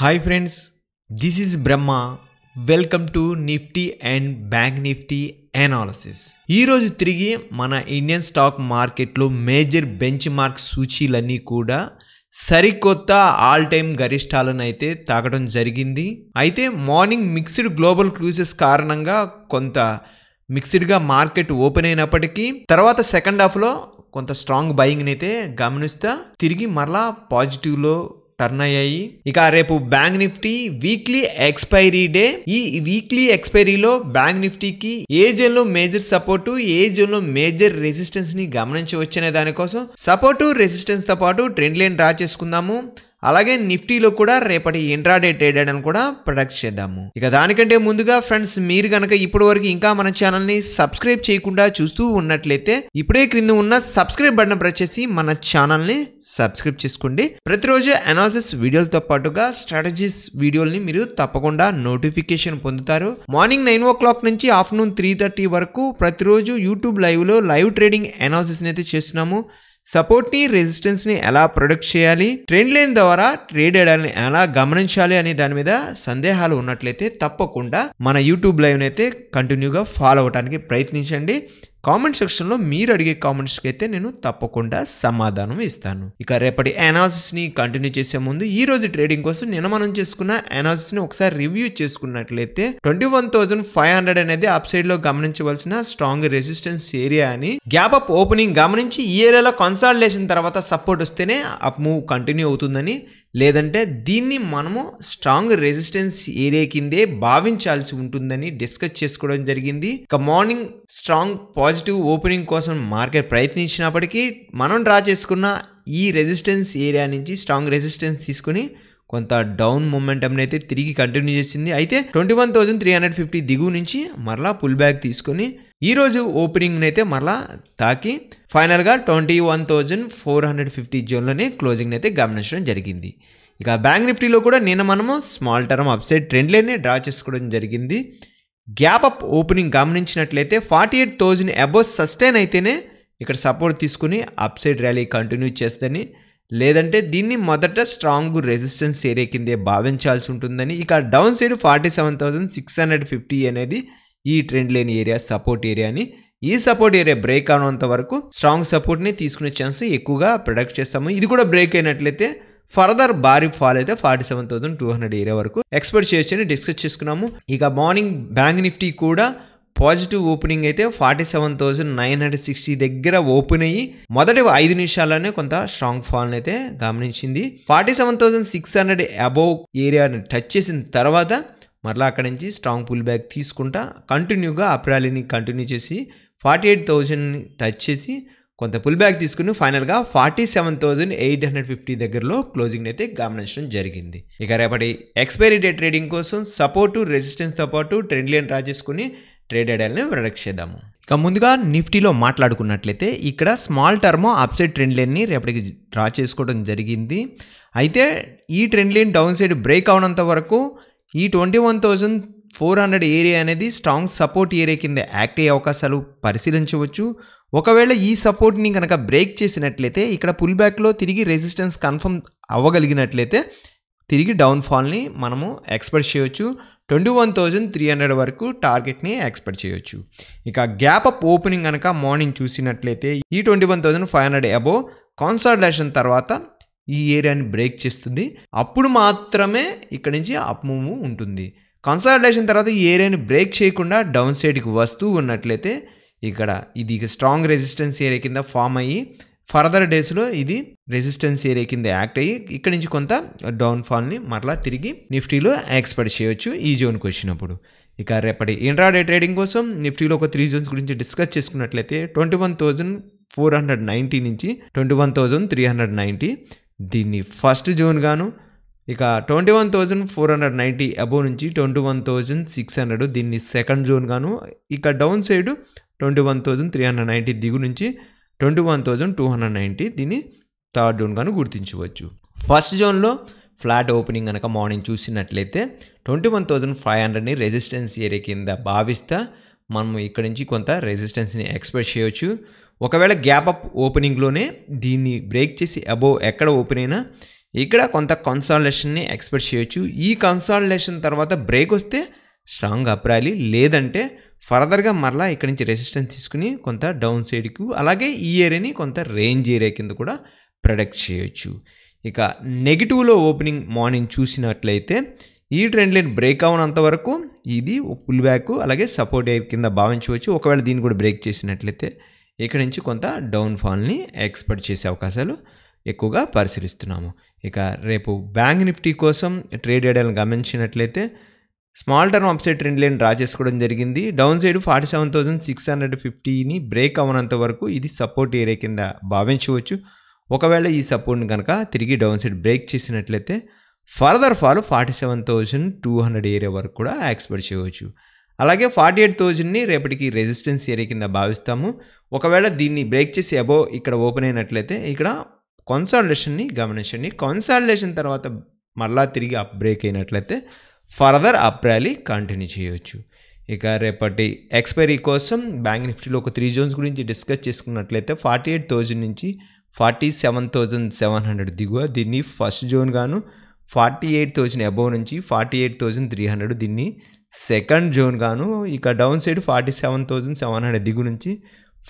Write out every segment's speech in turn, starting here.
hi friends this is Brahma welcome to Nifty and bank Nifty analysis ఈరోజు తిరిగి మన ఇండియన్ స్టాక్ మార్కెట్లో మేజర్ బెంచ్ మార్క్ సూచీలన్నీ కూడా సరికొత్త ఆల్ టైమ్ గరిష్టాలను అయితే తాగడం జరిగింది అయితే మార్నింగ్ మిక్స్డ్ గ్లోబల్ క్లూజెస్ కారణంగా కొంత మిక్స్డ్గా మార్కెట్ ఓపెన్ అయినప్పటికీ తర్వాత సెకండ్ హాఫ్లో కొంత స్ట్రాంగ్ బయింగ్ని అయితే గమనిస్తా తిరిగి మరలా పాజిటివ్లో టర్న్ అయ్యాయి ఇక రేపు bank Nifty weekly expiry day ఈ వీక్లీ ఎక్స్పైరీలో బ్యాంక్ నిఫ్టీకి ఏ జోన్ లో మేజర్ సపోర్టు ఏ జోన్ లో మేజర్ రెసిస్టెన్స్ ని గమనించవచ్చనే దానికోసం సపోర్టు రెసిస్టెన్స్ తో పాటు ట్రెండ్ లైన్ డ్రా చేసుకుందాము అలాగే నిఫ్టీలో కూడా రేపటి ఇంట్రాడే ట్రేడ్ అని కూడా ప్రొడక్ట్ చేద్దాము ఇక దానికంటే ముందుగా ఫ్రెండ్స్ మీరు కనుక ఇప్పటి వరకు ఇంకా మన ఛానల్ని సబ్స్క్రైబ్ చేయకుండా చూస్తూ ఉన్నట్లయితే ఇప్పుడే క్రింద ఉన్న సబ్స్క్రైబ్ బటన్ ప్రెస్ చేసి మన ఛానల్ని సబ్స్క్రైబ్ చేసుకోండి ప్రతిరోజు అనాలిసిస్ వీడియోలతో పాటుగా స్ట్రాటజీస్ వీడియోలని మీరు తప్పకుండా నోటిఫికేషన్ పొందుతారు మార్నింగ్ నైన్ ఓ క్లాక్ నుంచి ఆఫ్టర్నూన్ త్రీ థర్టీ వరకు ప్రతిరోజు యూట్యూబ్ లైవ్లో లైవ్ ట్రేడింగ్ అనాలిసిస్ని అయితే చేస్తున్నాము సపోర్ట్ని రెసిస్టెన్స్ని ఎలా ప్రొడక్ట్ చేయాలి ట్రెండ్ లైన్ ద్వారా ట్రేడ్ ఎడాలని ఎలా గమనించాలి అనే దాని మీద సందేహాలు ఉన్నట్లయితే తప్పకుండా మన యూట్యూబ్ లైవ్ అయితే కంటిన్యూగా ఫాలో అవడానికి ప్రయత్నించండి కామెంట్ సెక్షన్లో మీరు అడిగే కామెంట్స్కి అయితే నేను తప్పకుండా సమాధానం ఇస్తాను ఇక రేపటి అనాలిసిస్ని కంటిన్యూ చేసే ముందు ఈ రోజు ట్రేడింగ్ కోసం నిన్న మనం చేసుకున్న అనాలిసిస్ని ఒకసారి రివ్యూ చేసుకున్నట్లయితే twenty one thousand five hundred అనేది అప్ లో గమనించవలసిన స్ట్రాంగ్ రెసిస్టెన్స్ ఏరియా అని గ్యాప్ అప్ ఓపెనింగ్ గమనించి ఈ ఏరియాలో కన్సాల్టేషన్ తర్వాత సపోర్ట్ వస్తేనే అప్ మూవ్ కంటిన్యూ అవుతుందని లేదంటే దీన్ని మనము స్ట్రాంగ్ రెసిస్టెన్స్ ఏరియా కిందే భావించాల్సి ఉంటుందని డిస్కస్ చేసుకోవడం జరిగింది ఇక మార్నింగ్ స్ట్రాంగ్ పాజిటివ్ ఓపెనింగ్ కోసం మార్కెట్ ప్రయత్నించినప్పటికీ మనం డ్రా చేసుకున్న ఈ రెసిస్టెన్స్ ఏరియా నుంచి స్ట్రాంగ్ రెసిస్టెన్స్ తీసుకుని కొంత డౌన్ మూమెంటంని అయితే తిరిగి కంటిన్యూ చేసింది అయితే twenty one thousand three hundred fifty దిగువ నుంచి మరలా పుల్ బ్యాక్ తీసుకొని ఈరోజు ఓపెనింగ్ని అయితే మరలా తాకి ఫైనల్గా twenty one thousand four hundred fifty జోన్లోనే క్లోజింగ్ని అయితే గమనించడం జరిగింది ఇక బ్యాంక్ నిఫ్టీలో కూడా నిన్న మనము small term upside trend draw చేసుకోవడం జరిగింది గ్యాప్ అప్ ఓపెనింగ్ గమనించినట్లయితే forty eight thousand above sustain అయితేనే ఇక్కడ సపోర్ట్ తీసుకుని అప్సైడ్ ర్యాలీ కంటిన్యూ చేస్తుందని లేదంటే దీన్ని మొదట స్ట్రాంగ్ రెసిస్టెన్స్ ఏరియా కిందే భావించాల్సి ఉంటుందని ఇక down side forty seven thousand six hundred fifty అనేది ఈ ట్రెండ్ లేని ఏరియా సపోర్ట్ ఏరియా అని ఈ సపోర్ట్ ఏరియా బ్రేక్ అవనంత వరకు స్ట్రాంగ్ సపోర్ట్ని తీసుకునే ఛాన్స్ ఎక్కువగా ప్రొడక్ట్ చేస్తాము ఇది కూడా బ్రేక్ అయినట్లయితే ఫర్దర్ భారీ ఫాల్ అయితే forty seven thousand two hundred area వరకు ఎక్స్పెక్ట్ అని డిస్కస్ చేసుకున్నాము ఇక మార్నింగ్ బ్యాంక్ నిఫ్టీ కూడా పాజిటివ్ ఓపెనింగ్ అయితే forty seven thousand nine hundred sixty దగ్గర ఓపెన్ అయ్యి మొదటి ఐదు నిమిషాల్లోనే కొంత స్ట్రాంగ్ ఫాల్ అయితే గమనించింది forty seven thousand six hundred above ఏరియాని టచ్ చేసిన తర్వాత మరలా అక్కడి నుంచి స్ట్రాంగ్ పుల్ బ్యాక్ తీసుకుంటా కంటిన్యూగా అప్ ర్యాలీని కంటిన్యూ చేసి ఫార్టీ ఎయిట్ థౌజండ్ని టచ్ చేసి కొంత పుల్ బ్యాక్ తీసుకుని ఫైనల్గా forty seven thousand eight hundred fifty దగ్గరలో క్లోజింగ్ అయితే గమనించడం జరిగింది ఇక రేపటి ఎక్స్పైరీ డే ట్రేడింగ్ కోసం సపోర్టు రెసిస్టెన్స్తో పాటు ట్రెండ్ లైన్ డ్రా చేసుకుని ట్రేడ్ ఐడియాలని ప్రొడక్ట్ చేద్దాము ఇక ముందుగా నిఫ్టీలో మాట్లాడుకున్నట్లయితే ఇక్కడ స్మాల్ టర్మ్ అప్సైడ్ ట్రెండ్ లైన్ని రేపటికి డ్రా చేసుకోవడం జరిగింది అయితే ఈ trend line down side break అవనంత వరకు ఈ twenty one thousand four hundred area అనేది స్ట్రాంగ్ సపోర్ట్ ఏరియా కింద యాక్ట్ అయ్యే అవకాశాలు పరిశీలించవచ్చు ఒకవేళ ఈ సపోర్ట్ని కనుక బ్రేక్ చేసినట్లయితే ఇక్కడ పుల్ బ్యాక్లో తిరిగి రెసిస్టెన్స్ కన్ఫర్మ్ అవ్వగలిగినట్లయితే తిరిగి డౌన్ఫాల్ని మనము ఎక్స్పెక్ట్ చేయొచ్చు twenty one thousand three hundred వరకు టార్గెట్ని ఎక్స్పెక్ట్ చేయొచ్చు ఇక గ్యాప్ అప్ ఓపెనింగ్ కనుక మార్నింగ్ చూసినట్లయితే ఈ twenty one thousand five hundred above consultation తర్వాత ఈ ఏరియాని బ్రేక్ చేస్తుంది అప్పుడు మాత్రమే ఇక్కడ నుంచి అప్ మూవ్ ఉంటుంది కన్సల్టేషన్ తర్వాత ఈ ఏరియాని బ్రేక్ చేయకుండా డౌన్ సైడ్కి వస్తూ ఉన్నట్లయితే ఇక్కడ ఇది స్ట్రాంగ్ రెసిస్టెన్స్ ఏరియా కింద ఫామ్ అయ్యి ఫర్దర్ డేస్లో ఇది రెసిస్టెన్స్ ఏరియా కింద యాక్ట్ అయ్యి ఇక్కడ నుంచి కొంత డౌన్ ఫాల్ని మరలా తిరిగి నిఫ్టీలో ఎక్స్పెక్ట్ చేయొచ్చు ఈ జోన్కి వచ్చినప్పుడు ఇక రేపటి ఇంట్రాడే ట్రేడింగ్ కోసం నిఫ్టీలో ఒక త్రీ జోన్స్ గురించి డిస్కస్ చేసుకున్నట్లయితే twenty one thousand four hundred ninety నుంచి twenty one thousand three hundred ninety దీన్ని ఫస్ట్ జూన్ గాను ఇక twenty one thousand four hundred ninety above నుంచి twenty one thousand six hundred దీన్ని సెకండ్ జోన్ గాను ఇక down side twenty one thousand three hundred ninety దిగు నుంచి twenty one thousand two hundred ninety దీన్ని థర్డ్ జోన్ గాను గుర్తించవచ్చు ఫస్ట్ జోన్లో ఫ్లాట్ ఓపెనింగ్ కనుక మార్నింగ్ చూసినట్లయితే ట్వంటీ వన్ థౌజండ్ ఫైవ్ హండ్రెడ్ని రెసిస్టెన్స్ ఏరియా కింద భావిస్తా మనం ఇక్కడ నుంచి కొంత రెసిస్టెన్స్ని ఎక్స్పెక్ట్ చేయొచ్చు ఒకవేళ గ్యాప్ అప్ ఓపెనింగ్లోనే దీన్ని బ్రేక్ చేసి అబోవ్ ఎక్కడ ఓపెన్ అయినా ఇక్కడ కొంత కన్సాలిడేషన్ని ఎక్స్పెక్ట్ చేయొచ్చు ఈ కన్సాలిడేషన్ తర్వాత బ్రేక్ వస్తే స్ట్రాంగ్ అప్ ర్యాలీ లేదంటే ఫర్దర్గా మరలా ఇక్కడ నుంచి రెసిస్టెన్స్ తీసుకుని కొంత డౌన్ సైడ్కు అలాగే ఈ ఏరియాని కొంత రేంజ్ ఏరియా కింద కూడా ప్రొడక్ట్ చేయొచ్చు ఇక నెగిటివ్లో ఓపెనింగ్ మార్నింగ్ చూసినట్లయితే ఈ ట్రెండ్ లైన్ బ్రేక్ అవునంత వరకు ఇది పుల్ బ్యాక్ అలాగే సపోర్ట్ ఎయిర్ కింద భావించవచ్చు ఒకవేళ దీన్ని కూడా బ్రేక్ చేసినట్లయితే ఇక్కడ నుంచి కొంత డౌన్ఫాల్ని ఎక్స్పెక్ట్ చేసే అవకాశాలు ఎక్కువగా పరిశీలిస్తున్నాము ఇక రేపు బ్యాంక్ నిఫ్టీ కోసం ట్రేడ్ చేయడానికి గమనించినట్లయితే small term upside trend line draw చేసుకోవడం జరిగింది down side forty seven thousand six hundred ఫిఫ్టీని బ్రేక్ అవ్వనంత వరకు ఇది సపోర్ట్ ఏరియా కింద భావించవచ్చు ఒకవేళ ఈ సపోర్ట్ని కనుక తిరిగి డౌన్ సైడ్ బ్రేక్ చేసినట్లయితే further fall forty seven thousand two hundred area వరకు కూడా ఎక్స్పెక్ట్ చేయవచ్చు అలాగే ఫార్టీ ఎయిట్ థౌజండ్ని రేపటికి రెసిస్టెన్స్ ఏరియా కింద భావిస్తాము ఒకవేళ దీన్ని బ్రేక్ చేసి అబోవ్ ఇక్కడ ఓపెన్ అయినట్లయితే ఇక్కడ కన్సాలిడేషన్ని గమనించండి కన్సాలిడేషన్ తర్వాత మళ్ళా తిరిగి అప్ బ్రేక్ అయినట్లయితే ఫర్దర్ అప్ ర్యాలీ కంటిన్యూ చేయవచ్చు ఇక రేపటి ఎక్స్పైరీ కోసం బ్యాంక్ నిఫ్టీలో ఒక త్రీ జోన్స్ గురించి డిస్కస్ చేసుకున్నట్లయితే ఫార్టీ ఎయిట్ థౌజండ్ నుంచి forty seven thousand seven hundred దిగువ దీన్ని ఫస్ట్ జోన్ గాను ఫార్టీ ఎయిట్ థౌజండ్ అబోవ్ నుంచి forty eight thousand three hundred దీన్ని సెకండ్ జోన్ గాను ఇక down side forty seven thousand seven hundred దిగు నుంచి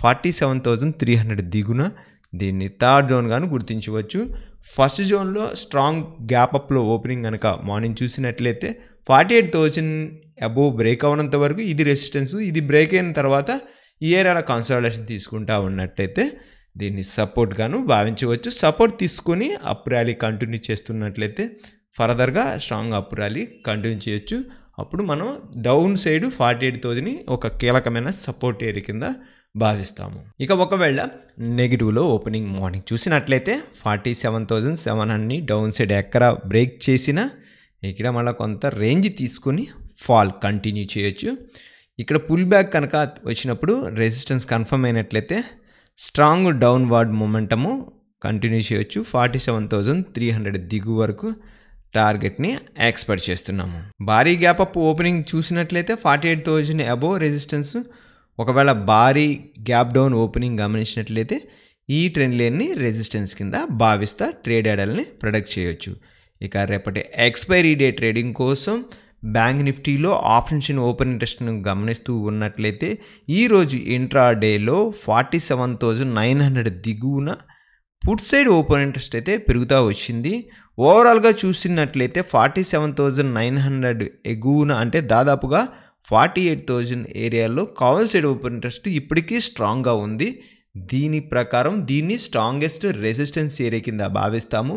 forty seven thousand three hundred దిగున దీన్ని థర్డ్ జోన్ గాను గుర్తించవచ్చు ఫస్ట్ జోన్లో స్ట్రాంగ్ గ్యాప్ అప్లో ఓపెనింగ్ కనుక మార్నింగ్ చూసినట్లయితే forty eight thousand above break అవ్వనంత వరకు ఇది రెసిస్టెన్స్ ఇది బ్రేక్ అయిన తర్వాత ఈ ఏరియాలో కన్సల్టేషన్ తీసుకుంటా ఉన్నట్టయితే దీన్ని సపోర్ట్గాను భావించవచ్చు సపోర్ట్ తీసుకొని అప్ ర్యాలీ కంటిన్యూ చేస్తున్నట్లయితే ఫర్దర్గా స్ట్రాంగ్ అప్ ర్యాలీ కంటిన్యూ చేయొచ్చు అప్పుడు మనం డౌన్ సైడ్ ఫార్టీ ఎయిట్ థౌజండ్ని ఒక కీలకమైన సపోర్ట్ ఏరియా కింద భావిస్తాము ఇక ఒకవేళ నెగిటివ్లో ఓపెనింగ్ మార్నింగ్ చూసినట్లయితే forty seven thousand seven hundred down side ఎక్కడ బ్రేక్ చేసినా ఇక్కడ మళ్ళీ కొంత రేంజ్ తీసుకుని ఫాల్ కంటిన్యూ చేయొచ్చు ఇక్కడ పుల్ బ్యాక్ కనుక వచ్చినప్పుడు రెసిస్టెన్స్ కన్ఫర్మ్ అయినట్లయితే స్ట్రాంగ్ డౌన్వర్డ్ మూమెంటము కంటిన్యూ చేయొచ్చు forty seven thousand three hundred దిగు వరకు టార్గెట్ని ఎక్స్పెక్ట్ చేస్తున్నాము భారీ గ్యాప్ అప్ ఓపెనింగ్ చూసినట్లయితే forty eight thousand above resistance ఒకవేళ భారీ గ్యాప్ డౌన్ ఓపెనింగ్ గమనించినట్లయితే ఈ ట్రెండ్ లేని రెసిస్టెన్స్ కింద భావిస్తా ట్రేడ్ ఆడాలని ప్రొడక్ట్ చేయొచ్చు ఇక రేపటి ఎక్స్పైరీ డే ట్రేడింగ్ కోసం బ్యాంక్ నిఫ్టీలో ఆప్షన్స్ ఇన్ ఓపెన్ ఇంట్రెస్ట్ను గమనిస్తూ ఉన్నట్లయితే ఈరోజు ఇంట్రాడేలో forty seven thousand nine hundred దిగువన పుట్ సైడ్ ఓపెన్ ఇంట్రెస్ట్ అయితే పెరుగుతూ వచ్చింది ఓవరాల్గా చూసినట్లయితే forty seven thousand nine hundred ఎగువన అంటే దాదాపుగా ఫార్టీ ఎయిట్ థౌజండ్ ఏరియాలో కావల్ సైడ్ ఓపెన్ ఇంట్రెస్ట్ ఇప్పటికీ స్ట్రాంగ్గా ఉంది దీని ప్రకారం దీన్ని స్ట్రాంగెస్ట్ రెసిస్టెన్స్ ఏరియా కింద భావిస్తాము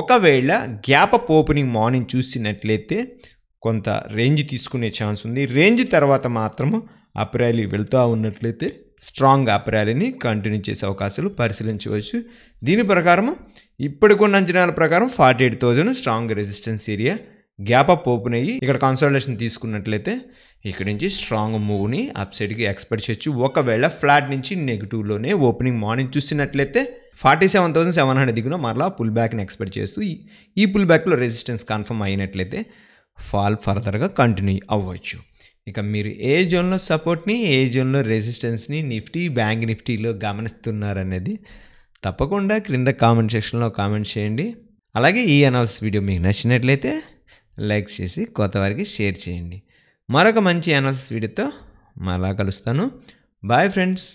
ఒకవేళ గ్యాప్ అప్ ఓపెనింగ్ మార్నింగ్ చూసినట్లయితే కొంత రేంజ్ తీసుకునే ఛాన్స్ ఉంది రేంజ్ తర్వాత మాత్రము ర్యాలీ వెళ్తూ ఉన్నట్లయితే స్ట్రాంగ్ ర్యాలీని కంటిన్యూ చేసే అవకాశాలు పరిశీలించవచ్చు దీని ప్రకారం ఇప్పటికున్న అంచనాల ప్రకారం forty eight thousand strong resistance area gap up open అయ్యి ఇక్కడ కన్సల్టేషన్ తీసుకున్నట్లయితే ఇక్కడ నుంచి స్ట్రాంగ్ మూవ్ని అప్ సైడ్కి ఎక్స్పెక్ట్ చేయొచ్చు ఒకవేళ ఫ్లాట్ నుంచి నెగిటివ్లోనే ఓపెనింగ్ మార్నింగ్ చూసినట్లయితే forty seven thousand seven hundred దిగున మరలా పుల్ బ్యాక్ని ఎక్స్పెక్ట్ చేస్తూ ఈ పుల్ బ్యాక్లో రెసిస్టెన్స్ కన్ఫర్మ్ అయినట్లయితే ఫాల్ ఫర్దర్గా కంటిన్యూ అవ్వచ్చు ఇక మీరు ఏ జోన్లో సపోర్ట్ని ఏ జోన్లో రెసిస్టెన్స్ని నిఫ్టీ బ్యాంక్ నిఫ్టీలో గమనిస్తున్నారనేది తప్పకుండా క్రింద కామెంట్ సెక్షన్లో కామెంట్ చేయండి అలాగే ఈ అనాలిసిస్ వీడియో మీకు నచ్చినట్లయితే లైక్ చేసి కొత్త వారికి షేర్ చేయండి మరొక మంచి అనాలిసిస్ వీడియోతో మళ్ళా కలుస్తాను బాయ్ ఫ్రెండ్స్